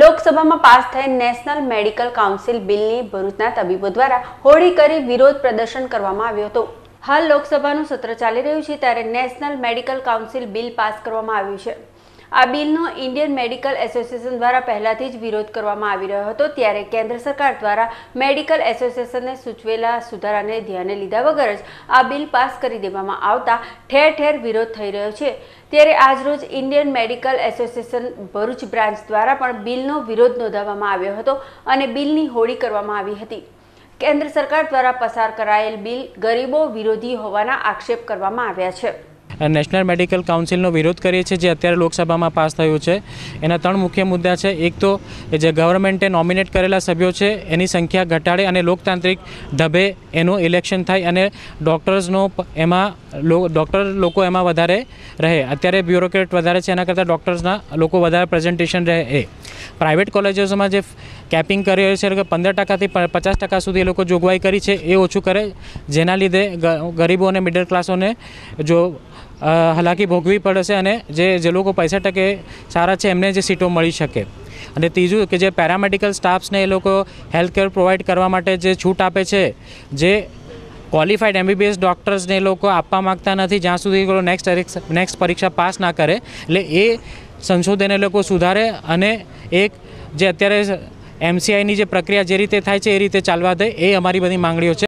લોકસભામાં પાસ થયેલ national medical council બિલની ભરૂચના તબીબો દ્વારા હોળી કરી વિરોધ પ્રદર્શન કરવામાં આવ્યો હતો હાલ લોકસભાનું સત્ર ચાલી રહ્યું છે ત્યારે national medical council bill pass કરવામાં આવ્યું છે આ બિલનો ઇન્ડિયન મેડિકલ એસોસિએશન દ્વારા પહેલાથી જ વિરોધ કરવામાં આવી રહ્યો હતો ત્યારે કેન્દ્ર સરકાર દ્વારા મેડિકલ એસોસિએશનને સૂચવેલા સુધારાને ધ્યાને લીધા વગર જ આ બિલ પાસ કરી દેવામાં આવતા ઠેર ઠેર વિરોધ થઈ રહ્યો છે ત્યારે આજરોજ Indian medical association Bharuch branch દ્વારા પણ બિલનો વિરોધ નોંધાવવામાં આવ્યો હતો અને બિલની હોળી કરવામાં આવી હતી કેન્દ્ર સરકાર દ્વારા પસાર કરાયેલ બિલ ગરીબો વિરોધી હોવાના આક્ષેપ કરવામાં આવ્યા છે નેશનલ મેડિકલ કાઉન્સિલનો વિરોધ કરીએ છીએ જે અત્યારે લોકસભામાં પાસ થયું છે એના ત્રણ મુખ્ય મુદ્દા છે એક તો જે ગવર્મેન્ટે નોમિનેટ કરેલા સભ્યો છે એની સંખ્યા ઘટાડે અને લોકતાંત્રિક ધબે એનું ઇલેક્શન થાય અને ડૉક્ટર્સનો એમાં ડૉક્ટર લોકો એમાં વધારે રહે અત્યારે બ્યુરોક્રેટ વધારે છે એના કરતાં ડૉક્ટર્સના લોકો વધારે પ્રેઝન્ટેશન રહે એ પ્રાઇવેટ કોલેજોમાં જે કેપિંગ કરી રહ્યો છે કે પંદર ટકાથી પચાસ ટકા સુધી એ લોકો જોગવાઈ કરી છે એ ઓછું કરે જેના લીધે ગરીબો અને મિડલ ક્લાસોને જો હલાકી ભોગવી પડે છે અને જે જે લોકો પૈસા ટકે સારા છે એમને જે સીટો મળી શકે અને ત્રીજું કે જે પેરામેડિકલ સ્ટાફ્સને એ લોકો હેલ્થ કેર પ્રોવાઈડ કરવા માટે જે છૂટ આપે છે જે ક્વોલિફાઈડ એમબીબીએસ ડૉક્ટર્સને એ લોકો આપવા માગતા નથી જ્યાં સુધી નેક્સ્ટ નેક્સ્ટ પરીક્ષા પાસ ના કરે એટલે એ સંશોધન એ લોકો સુધારે અને એક જે અત્યારે એમસીઆઈની જે પ્રક્રિયા જે રીતે થાય છે એ રીતે ચાલવા દે એ અમારી બધી માંગણીઓ છે